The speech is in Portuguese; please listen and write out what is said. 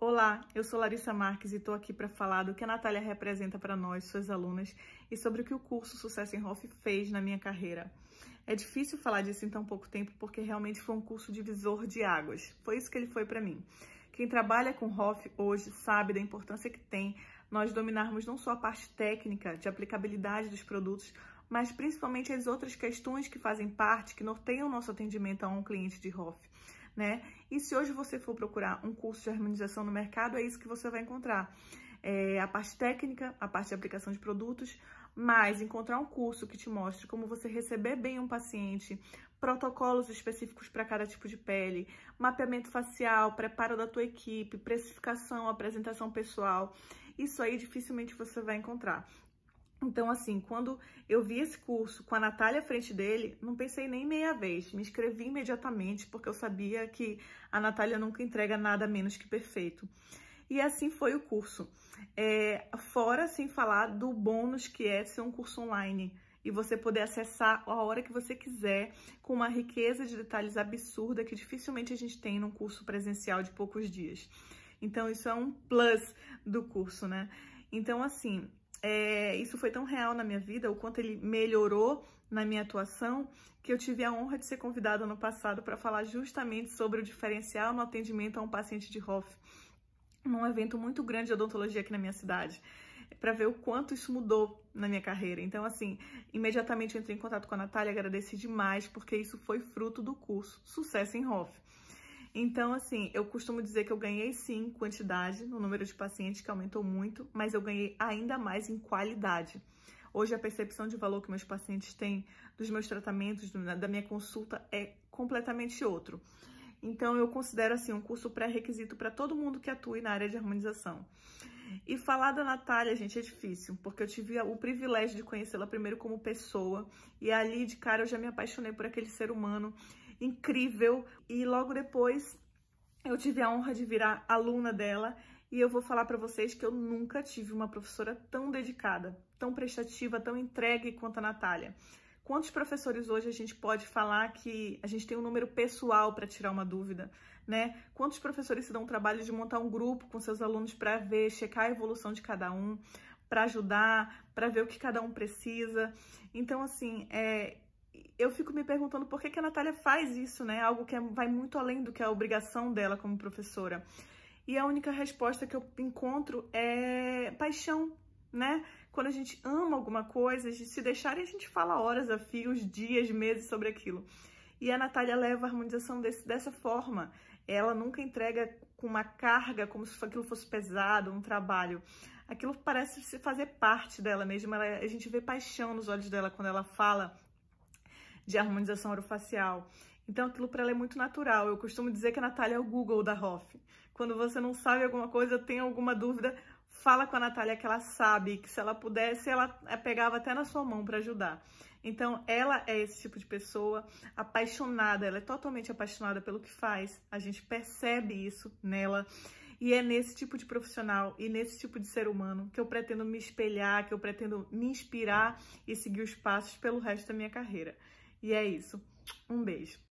Olá, eu sou Larissa Marques e estou aqui para falar do que a Natália representa para nós, suas alunas, e sobre o que o curso Sucesso em Hoff fez na minha carreira. É difícil falar disso em tão pouco tempo porque realmente foi um curso divisor de águas. Foi isso que ele foi para mim. Quem trabalha com Hoff hoje sabe da importância que tem nós dominarmos não só a parte técnica de aplicabilidade dos produtos, mas principalmente as outras questões que fazem parte, que norteiam nosso atendimento a um cliente de Hoff né? E se hoje você for procurar um curso de harmonização no mercado, é isso que você vai encontrar. É a parte técnica, a parte de aplicação de produtos, mas encontrar um curso que te mostre como você receber bem um paciente, protocolos específicos para cada tipo de pele, mapeamento facial, preparo da tua equipe, precificação, apresentação pessoal. Isso aí dificilmente você vai encontrar. Então, assim, quando eu vi esse curso com a Natália à frente dele, não pensei nem meia vez, me inscrevi imediatamente, porque eu sabia que a Natália nunca entrega nada menos que perfeito. E assim foi o curso. É, fora, sem falar do bônus que é ser um curso online e você poder acessar a hora que você quiser, com uma riqueza de detalhes absurda que dificilmente a gente tem num curso presencial de poucos dias. Então, isso é um plus do curso, né? Então, assim, é, isso foi tão real na minha vida, o quanto ele melhorou na minha atuação, que eu tive a honra de ser convidada no passado para falar justamente sobre o diferencial no atendimento a um paciente de HOF, num evento muito grande de odontologia aqui na minha cidade para ver o quanto isso mudou na minha carreira. Então, assim, imediatamente eu entrei em contato com a Natália, agradeci demais, porque isso foi fruto do curso Sucesso em Hoff. Então, assim, eu costumo dizer que eu ganhei sim quantidade no número de pacientes, que aumentou muito, mas eu ganhei ainda mais em qualidade. Hoje, a percepção de valor que meus pacientes têm dos meus tratamentos, da minha consulta, é completamente outro. Então, eu considero assim um curso pré-requisito para todo mundo que atue na área de harmonização. E falar da Natália, gente, é difícil, porque eu tive o privilégio de conhecê-la primeiro como pessoa, e ali de cara eu já me apaixonei por aquele ser humano incrível. E logo depois eu tive a honra de virar aluna dela e eu vou falar para vocês que eu nunca tive uma professora tão dedicada, tão prestativa, tão entregue quanto a Natália. Quantos professores hoje a gente pode falar que a gente tem um número pessoal para tirar uma dúvida, né? Quantos professores se dão o trabalho de montar um grupo com seus alunos para ver, checar a evolução de cada um, para ajudar, para ver o que cada um precisa. Então, assim, é, eu fico me perguntando por que, que a Natália faz isso, né? Algo que é, vai muito além do que é a obrigação dela como professora. E a única resposta que eu encontro é paixão, né? Quando a gente ama alguma coisa, se deixar, a gente fala horas a dias, meses sobre aquilo. E a Natália leva a harmonização desse, dessa forma. Ela nunca entrega com uma carga, como se aquilo fosse pesado, um trabalho. Aquilo parece fazer parte dela mesmo. Ela, é, a gente vê paixão nos olhos dela quando ela fala de harmonização orofacial. Então aquilo para ela é muito natural. Eu costumo dizer que a Natália é o Google da Hoff. Quando você não sabe alguma coisa, tem alguma dúvida, fala com a Natália que ela sabe, que se ela pudesse, ela eh, pegava até na sua mão para ajudar. Então, ela é esse tipo de pessoa apaixonada, ela é totalmente apaixonada pelo que faz. A gente percebe isso nela. E é nesse tipo de profissional e nesse tipo de ser humano que eu pretendo me espelhar, que eu pretendo me inspirar e seguir os passos pelo resto da minha carreira. E é isso. Um beijo.